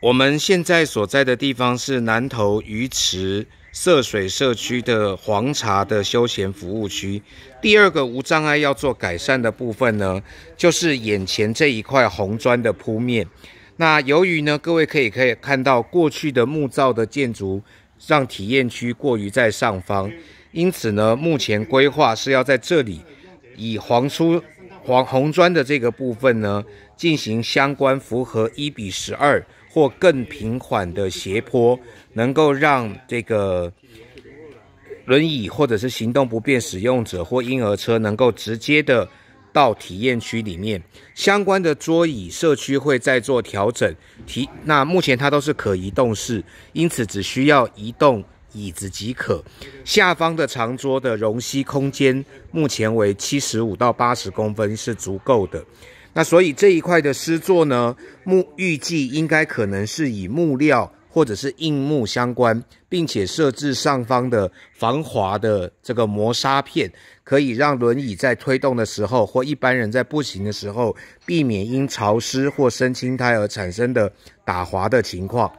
我们现在所在的地方是南投鱼池涉水社区的黄茶的休闲服务区。第二个无障碍要做改善的部分呢，就是眼前这一块红砖的铺面。那由于呢，各位可以可以看到过去的木造的建筑，让体验区过于在上方，因此呢，目前规划是要在这里以黄粗黄红砖的这个部分呢，进行相关符合一比十二。或更平缓的斜坡，能够让这个轮椅或者是行动不便使用者或婴儿车能够直接的到体验区里面。相关的桌椅社区会再做调整，提那目前它都是可移动式，因此只需要移动椅子即可。下方的长桌的容积空间目前为七十五到八十公分，是足够的。那所以这一块的诗作呢，木预计应该可能是以木料或者是硬木相关，并且设置上方的防滑的这个磨砂片，可以让轮椅在推动的时候或一般人在步行的时候，避免因潮湿或生青苔而产生的打滑的情况。